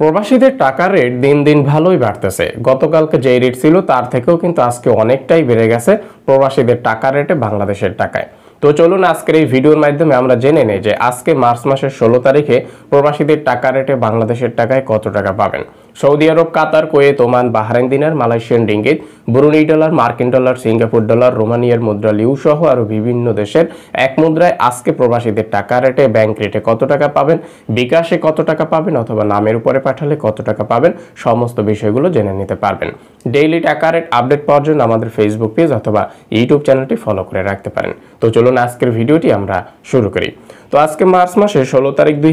প্রবাসীদের টাকার রেট দিন দিন ভালোই বাড়তেছে গতকালকে যে রেট ছিল তার থেকেও কিন্তু আজকে অনেকটাই বেড়ে গেছে প্রবাসীদের টাকা রেটে বাংলাদেশের টাকায় তো চলুন আজকের এই ভিডিওর মাধ্যমে আমরা জেনে নেই যে আজকে মার্চ মাসের ষোলো তারিখে প্রবাসীদের টাকা রেটে বাংলাদেশের টাকায় কত টাকা পাবেন Saudi Arab Qatar Kuwait Oman Bahrain dinar Malaysian ringgit Brunei dollar মার্কিন ডলার সিঙ্গাপুর ডলার রোমানিয়ার মুদ্রা লিউ সহ আরও বিভিন্ন দেশের এক মুদ্রায় আজকে প্রবাসীদের টাকা রেটে ব্যাংক রেটে কত টাকা পাবেন বিকাশে কত টাকা পাবেন অথবা নামের উপরে পাঠালে কত টাকা পাবেন সমস্ত বিষয়গুলো জেনে নিতে পারবেন ডেইলি টাকারের আপডেট পাওয়ার জন্য আমাদের ফেসবুক পেজ অথবা ইউটিউব চ্যানেলটি ফলো করে রাখতে পারেন তো চলুন আজকের ভিডিওটি আমরা শুরু করি তো আজকে মার্চ মাসের ষোলো তারিখ দুই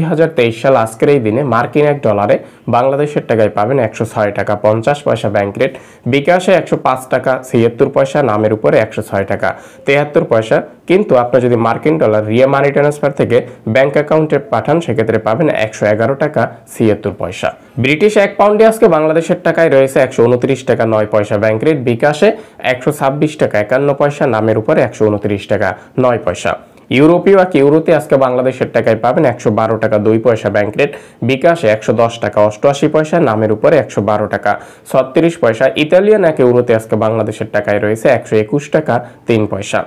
সাল আজকের এই দিনে মার্কিন এক ডলারে বাংলাদেশের টাকায় পাবেন একশো ছয় টাকা পঞ্চাশ পয়সা ব্যাংক রেট বিকাশে একশো পাঁচ টাকা ছিয়াত্তর পয়সা নামের উপরে একশো ছয় টাকা তেহাত্তর পয়সা কিন্তু আপনি যদি মার্কিন ডলার রিয়া মানি ট্রান্সফার থেকে ব্যাংক অ্যাকাউন্টে পাঠান সেক্ষেত্রে পাবেন একশো এগারো টাকা ছিয়াত্তর পয়সা ব্রিটিশ এক পাউন্ডে আজকে বাংলাদেশের টাকায় রয়েছে একশো উনত্রিশ টাকা নয় পয়সা ব্যাংক রেট বিকাশে একশো ছাব্বিশ টাকা একান্ন পয়সা নামের উপরে একশো উনত্রিশ টাকা নয় পয়সা ইউরোপীয় এক ইউরোতে আজকে বাংলাদেশের টাকায় পাবেন একশো বারো টাকা দুই পয়সা ব্যাংক রেট বিকাশে একশো দশ টাকা অষ্টআশি পয়সা নামের উপরে একশো বারো টাকা ছত্রিশ পয়সা ইতালিয়ান এক ইউরোতে আজকে বাংলাদেশের টাকায় রয়েছে একশো একুশ টাকা তিন পয়সা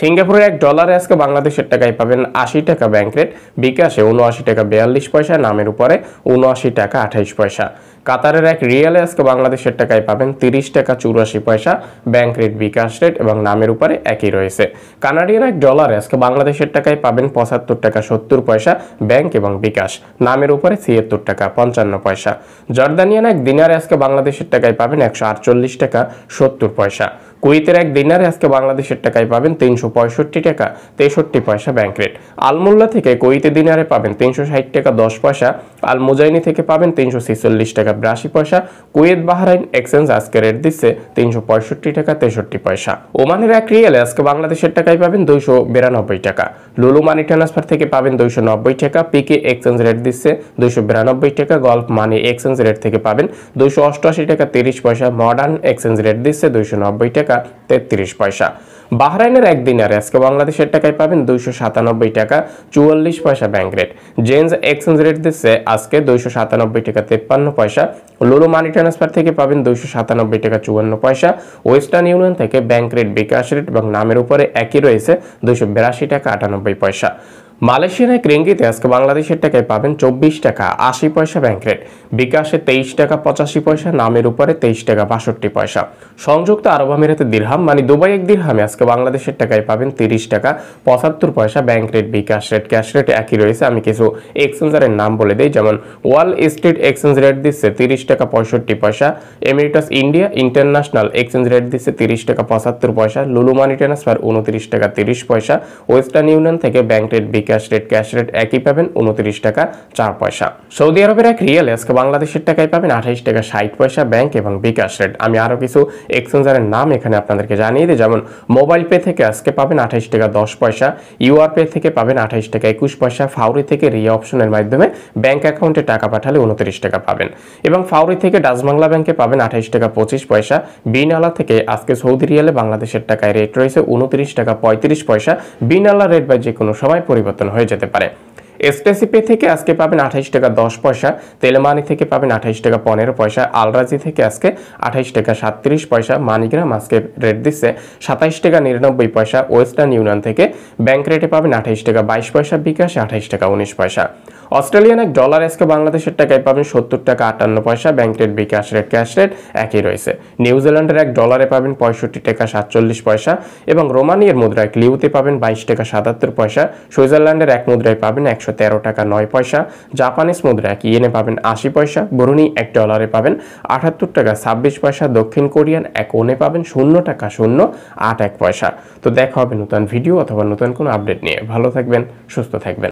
সিঙ্গাপুরের এক ডলারে আজকে বাংলাদেশের টাকায় পাবেন আশি টাকা ব্যাংক রেট বিকাশে উনআশি টাকা বিয়াল্লিশ পয়সা নামের উপরে উনআশি টাকা আঠাইশ পয়সা কাতারের এক রিয়ালে আজকে বাংলাদেশের টাকায় পাবেন তিরিশ টাকা চুরাশি পয়সা ব্যাংক রেট বিকাশ রেট এবং নামের উপরে একই রয়েছে কানাডিয়ান এক ডলারে আজকে বাংলাদেশের টাকায় পাবেন পঁচাত্তর টাকা সত্তর পয়সা ব্যাংক এবং বিকাশ নামের উপরে ছিয়াত্তর টাকা পঞ্চান্ন পয়সা জর্দানিয়ান এক দিনারে আজকে বাংলাদেশের টাকায় পাবেন একশো আটচল্লিশ টাকা সত্তর পয়সা কুয়েতের এক দিনারে আজকে বাংলাদেশের টাকায় পাবেন তিনশো পঁয়ষট্টি টাকা তেষট্টি পয়সা ব্যাংক রেট আলমোল্লা থেকে কুয়েতে দিনারে পাবেন তিনশো ষাট টাকা দশ পয়সা আল মুজাইনি থেকে পাবেন তিনশো ছেচল্লিশ টাকা বিরাশি পয়সা কুয়েত বাহরাইন এক্সচেঞ্জ আজকে রেট দিচ্ছে তিনশো পঁয়ষট্টি টাকা তেষট্টি পয়সা ওমানের এক রিয়েলে আজকে বাংলাদেশের টাকায় পাবেন দুইশো বিরানব্বই টাকা লুলু মানি ট্রান্সফার থেকে পাবেন দুইশো নব্বই টাকা পিকে এক্সচেঞ্জ রেট দিচ্ছে দুইশো বিরানব্বই টাকা গল্ফ মানি এক্সচেঞ্জ রেট থেকে পাবেন দুইশো অষ্টআশি টাকা তিরিশ পয়সা মডার্ন এক্সচেঞ্জ রেট দিচ্ছে দুইশো নব্বই টাকা টাকা তেত্রিশ পয়সা বাহরাইনের এক দিনার আজকে বাংলাদেশের টাকায় পাবেন দুইশো সাতানব্বই টাকা চুয়াল্লিশ পয়সা ব্যাংক রেট জেন্স এক্সচেঞ্জ রেট দিচ্ছে আজকে দুইশো সাতানব্বই টাকা তেপ্পান্ন পয়সা লুলু মানি ট্রান্সফার থেকে পাবেন দুইশো সাতানব্বই টাকা চুয়ান্ন পয়সা ওয়েস্টার্ন ইউনিয়ন থেকে ব্যাংক রেট বিকাশ রেট এবং নামের উপরে একই রয়েছে দুইশো বিরাশি টাকা আটানব্বই পয়সা মালয়েশিয়ার এক রেঙ্গিতে আজকে বাংলাদেশের টাকায় পাবেন চব্বিশ টাকা আশি পয়সা ব্যাংক রেট বিকাশে তেইশ টাকা পঁচাশি পয়সা নামের উপরে তেইশ টাকা বাষট্টি পয়সা সংযুক্ত আরব আমিরাতে দীর্হাম মানে দুবাই এক দীর্হামে আজকে বাংলাদেশের টাকায় পাবেন তিরিশ টাকা পঁচাত্তর পয়সা bank rate bKash rate cash rate একই রয়েছে আমি কিছু এক্সচেঞ্জারের নাম বলে দিই যেমন ওয়াল স্ট্রিট এক্সচেঞ্জ রেট দিচ্ছে তিরিশ টাকা পঁয়ষট্টি পয়সা Emirates India International exchange rate দিচ্ছে তিরিশ টাকা পঁচাত্তর পয়সা লুলু মানি ট্রান্সফার উনত্রিশ টাকা তিরিশ পয়সা ওয়েস্টার্ন ইউনিয়ন থেকে bank rate bKash cash rate cash rate একই পাবেন উনত্রিশ টাকা চার পয়সা সৌদি আরবের এক রিয়েল আজকে বাংলাদেশের টাকায় পাবেন আঠাইশ টাকা ষাট পয়সা ব্যাংক এবং বিকাশ রেট আমি আরও কিছু এক্সচেঞ্জারের নাম এখানে আপনাদেরকে জানিয়ে দিই যেমন মোবাইল পে থেকে আজকে পাবেন আঠাইশ টাকা দশ পয়সা ইউআর পে থেকে পাবেন আঠাইশ টাকা একুশ পয়সা ফাউরি থেকে রিয়া অপশনের মাধ্যমে ব্যাংক অ্যাকাউন্টে টাকা পাঠালে উনত্রিশ টাকা পাবেন এবং ফাউরি থেকে ডাচবাংলা ব্যাংকে পাবেন আঠাইশ টাকা পঁচিশ পয়সা বিনালা থেকে আজকে সৌদি রিয়ালে বাংলাদেশের টাকায় রেট রয়েছে উনত্রিশ টাকা পঁয়ত্রিশ পয়সা বিনালা রেট বা যে কোনো সময় পরিবর্তন পরিবর্তন হয়ে যেতে পারে এসটিসি পে থেকে আজকে পাবেন আঠাইশ টাকা দশ পয়সা তেলমানি থেকে পাবেন আঠাইশ টাকা পনেরো পয়সা আলরাজি থেকে আজকে আঠাইশ টাকা সাতত্রিশ পয়সা মানিগ্রাম আজকে রেট দিচ্ছে সাতাইশ টাকা নিরানব্বই পয়সা ওয়েস্টার্ন ইউনিয়ন থেকে ব্যাংক রেটে পাবেন আঠাইশ টাকা বাইশ পয়সা বিকাশে আঠাইশ টাকা উনিশ পয়সা অস্ট্রেলিয়ান এক ডলার আজকে বাংলাদেশের টাকায় পাবেন সত্তর টাকা আটান্ন পয়সা bank rate bKash rate cash rate একই রয়েছে নিউজিল্যান্ডের এক ডলারে পাবেন পঁয়ষট্টি টাকা সাতচল্লিশ পয়সা এবং রোমানিয়ার মুদ্রা এক লিউতে পাবেন বাইশ টাকা সাতাত্তর পয়সা সুইজারল্যান্ডের এক মুদ্রায় পাবেন একশো তেরো টাকা নয় পয়সা জাপানিজ মুদ্রা এক ইয়েনে পাবেন আশি পয়সা বরুণী এক ডলারে পাবেন আটাত্তর টাকা ছাব্বিশ পয়সা দক্ষিণ কোরিয়ান এক ওনে পাবেন শূন্য টাকা শূন্য আট এক পয়সা তো দেখা হবে নতুন ভিডিও অথবা নতুন কোনো আপডেট নিয়ে ভালো থাকবেন সুস্থ থাকবেন